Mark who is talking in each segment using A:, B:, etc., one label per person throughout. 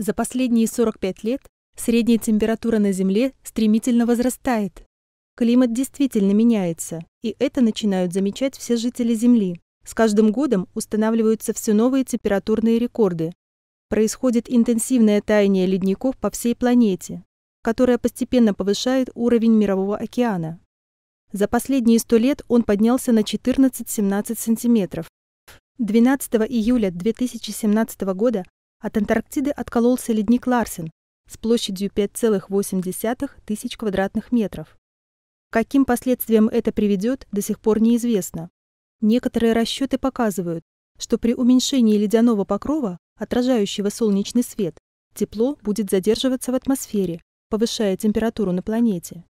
A: За последние 45 лет средняя температура на Земле стремительно возрастает. Климат действительно меняется, и это начинают замечать все жители Земли. С каждым годом устанавливаются все новые температурные рекорды. Происходит интенсивное таяние ледников по всей планете, которое постепенно повышает уровень мирового океана. За последние сто лет он поднялся на 14-17 сантиметров. 12 июля 2017 года от Антарктиды откололся ледник Ларсен с площадью 5,8 тысяч квадратных метров. Каким последствиям это приведет, до сих пор неизвестно. Некоторые расчеты показывают, что при уменьшении ледяного покрова, отражающего солнечный свет, тепло будет задерживаться в атмосфере, повышая температуру на планете.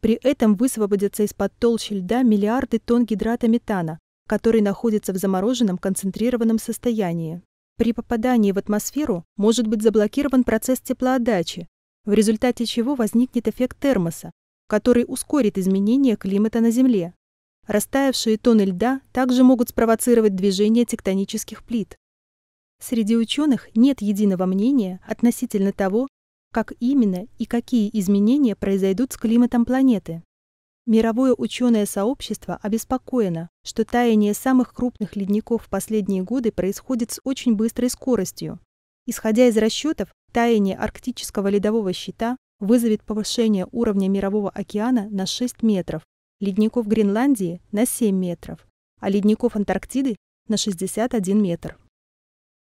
A: При этом высвободятся из-под толщи льда миллиарды тонн гидрата метана, который находится в замороженном концентрированном состоянии. При попадании в атмосферу может быть заблокирован процесс теплоотдачи, в результате чего возникнет эффект термоса, который ускорит изменение климата на Земле. Растаявшие тонны льда также могут спровоцировать движение тектонических плит. Среди ученых нет единого мнения относительно того, как именно и какие изменения произойдут с климатом планеты. Мировое ученое сообщество обеспокоено, что таяние самых крупных ледников в последние годы происходит с очень быстрой скоростью. Исходя из расчетов, таяние арктического ледового щита вызовет повышение уровня мирового океана на 6 метров, ледников Гренландии – на 7 метров, а ледников Антарктиды – на 61 метр.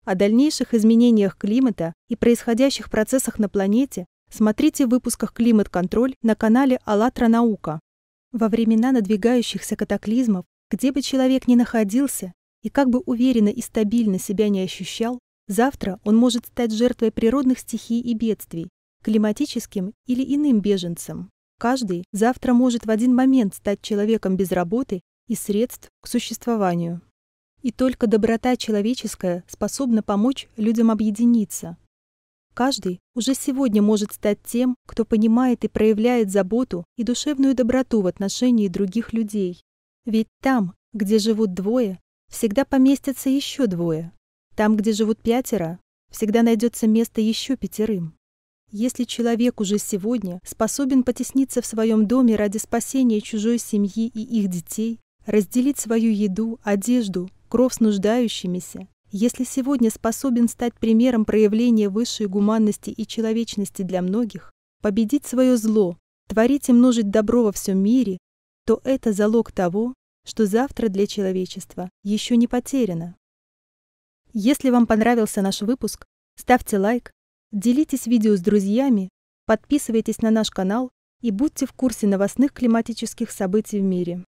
A: О дальнейших изменениях климата и происходящих процессах на планете смотрите в выпусках «Климат-контроль» на канале «АЛЛАТРА Наука». Во времена надвигающихся катаклизмов, где бы человек ни находился и как бы уверенно и стабильно себя не ощущал, завтра он может стать жертвой природных стихий и бедствий, климатическим или иным беженцем. Каждый завтра может в один момент стать человеком без работы и средств к существованию. И только доброта человеческая способна помочь людям объединиться, Каждый уже сегодня может стать тем, кто понимает и проявляет заботу и душевную доброту в отношении других людей. Ведь там, где живут двое, всегда поместятся еще двое. Там, где живут пятеро, всегда найдется место еще пятерым. Если человек уже сегодня способен потесниться в своем доме ради спасения чужой семьи и их детей, разделить свою еду, одежду, кровь с нуждающимися, если сегодня способен стать примером проявления высшей гуманности и человечности для многих, победить свое зло, творить и множить добро во всем мире, то это залог того, что завтра для человечества еще не потеряно. Если вам понравился наш выпуск, ставьте лайк, делитесь видео с друзьями, подписывайтесь на наш канал и будьте в курсе новостных климатических событий в мире.